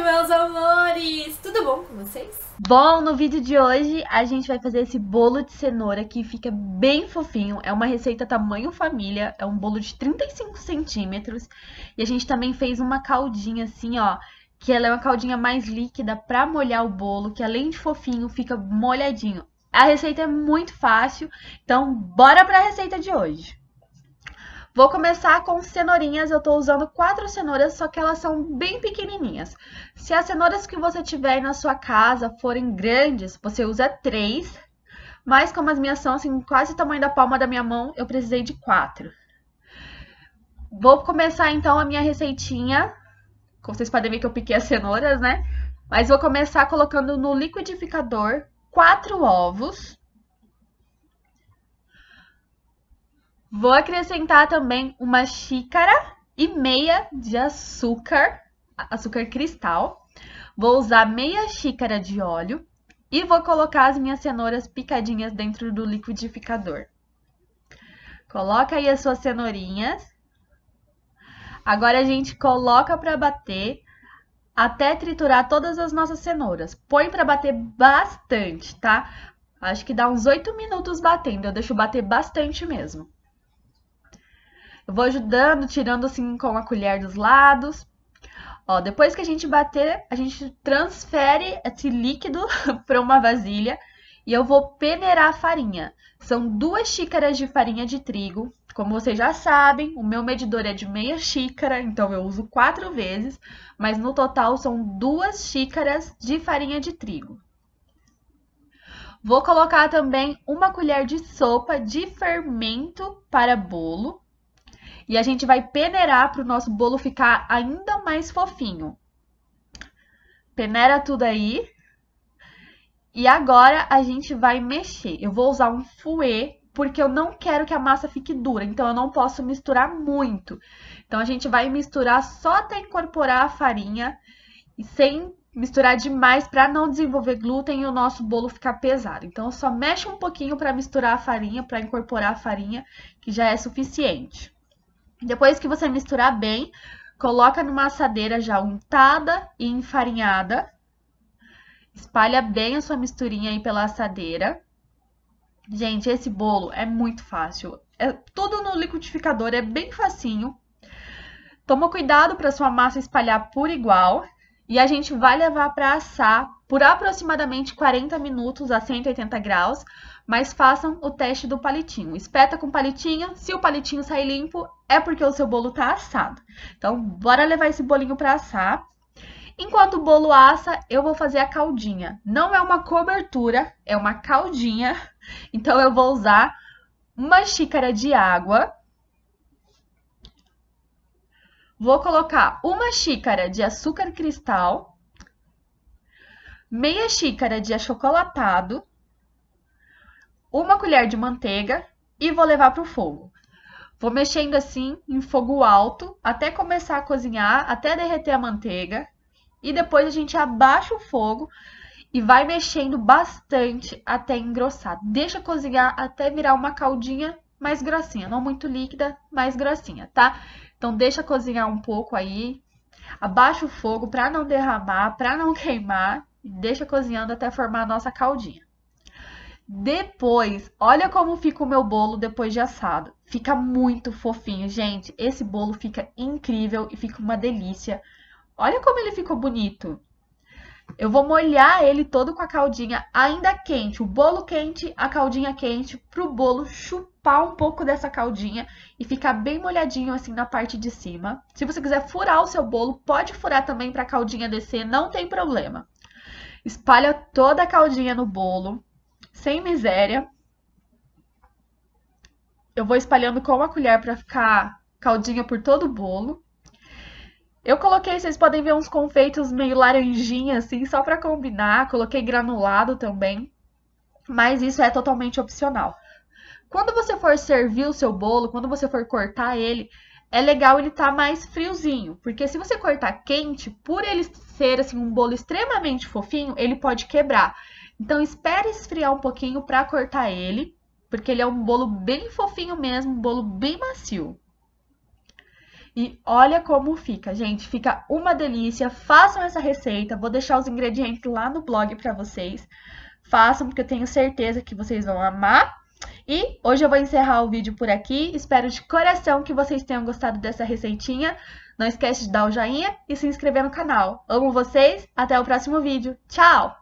Oi, meus amores! Tudo bom com vocês? Bom, no vídeo de hoje a gente vai fazer esse bolo de cenoura que fica bem fofinho. É uma receita tamanho família, é um bolo de 35 centímetros. E a gente também fez uma caldinha assim, ó, que ela é uma caldinha mais líquida pra molhar o bolo, que além de fofinho, fica molhadinho. A receita é muito fácil, então bora pra receita de hoje! Vou começar com cenourinhas, eu estou usando quatro cenouras, só que elas são bem pequenininhas. Se as cenouras que você tiver na sua casa forem grandes, você usa três, mas como as minhas são assim, quase o tamanho da palma da minha mão, eu precisei de quatro. Vou começar então a minha receitinha. Como vocês podem ver que eu piquei as cenouras, né? Mas vou começar colocando no liquidificador quatro ovos. Vou acrescentar também uma xícara e meia de açúcar, açúcar cristal. Vou usar meia xícara de óleo e vou colocar as minhas cenouras picadinhas dentro do liquidificador. Coloca aí as suas cenourinhas. Agora a gente coloca para bater até triturar todas as nossas cenouras. Põe para bater bastante, tá? Acho que dá uns 8 minutos batendo. Eu deixo bater bastante mesmo. Eu vou ajudando, tirando assim com a colher dos lados. Ó, depois que a gente bater, a gente transfere esse líquido para uma vasilha e eu vou peneirar a farinha. São duas xícaras de farinha de trigo. Como vocês já sabem, o meu medidor é de meia xícara, então eu uso quatro vezes, mas no total são duas xícaras de farinha de trigo. Vou colocar também uma colher de sopa de fermento para bolo. E a gente vai peneirar para o nosso bolo ficar ainda mais fofinho. Peneira tudo aí. E agora a gente vai mexer. Eu vou usar um fouet porque eu não quero que a massa fique dura, então eu não posso misturar muito. Então a gente vai misturar só até incorporar a farinha e sem misturar demais para não desenvolver glúten e o nosso bolo ficar pesado. Então só mexe um pouquinho para misturar a farinha, para incorporar a farinha, que já é suficiente. Depois que você misturar bem, coloca numa assadeira já untada e enfarinhada. Espalha bem a sua misturinha aí pela assadeira. Gente, esse bolo é muito fácil. É tudo no liquidificador, é bem facinho. Toma cuidado para sua massa espalhar por igual, e a gente vai levar para assar por aproximadamente 40 minutos a 180 graus, mas façam o teste do palitinho. Espeta com palitinho, se o palitinho sair limpo, é porque o seu bolo tá assado. Então, bora levar esse bolinho para assar. Enquanto o bolo assa, eu vou fazer a caldinha. Não é uma cobertura, é uma caldinha. Então, eu vou usar uma xícara de água Vou colocar uma xícara de açúcar cristal, meia xícara de achocolatado, uma colher de manteiga e vou levar para o fogo. Vou mexendo assim em fogo alto até começar a cozinhar, até derreter a manteiga. E depois a gente abaixa o fogo e vai mexendo bastante até engrossar. Deixa cozinhar até virar uma caldinha mais grossinha, não muito líquida, mais grossinha, tá? Então deixa cozinhar um pouco aí, abaixa o fogo para não derramar, para não queimar e deixa cozinhando até formar a nossa caldinha. Depois, olha como fica o meu bolo depois de assado. Fica muito fofinho, gente. Esse bolo fica incrível e fica uma delícia. Olha como ele ficou bonito. Eu vou molhar ele todo com a caldinha ainda quente, o bolo quente, a caldinha quente, para o bolo chupar raspar um pouco dessa caldinha e ficar bem molhadinho assim na parte de cima. Se você quiser furar o seu bolo, pode furar também para a caldinha descer, não tem problema. Espalha toda a caldinha no bolo, sem miséria. Eu vou espalhando com uma colher para ficar caldinha por todo o bolo. Eu coloquei, vocês podem ver uns confeitos meio laranjinha assim, só para combinar. Coloquei granulado também, mas isso é totalmente opcional. Quando você for servir o seu bolo, quando você for cortar ele, é legal ele estar tá mais friozinho, porque se você cortar quente, por ele ser assim um bolo extremamente fofinho, ele pode quebrar. Então espere esfriar um pouquinho para cortar ele, porque ele é um bolo bem fofinho mesmo, um bolo bem macio. E olha como fica, gente, fica uma delícia. Façam essa receita, vou deixar os ingredientes lá no blog para vocês. Façam porque eu tenho certeza que vocês vão amar. E hoje eu vou encerrar o vídeo por aqui. Espero de coração que vocês tenham gostado dessa receitinha. Não esquece de dar o joinha e se inscrever no canal. Amo vocês, até o próximo vídeo. Tchau!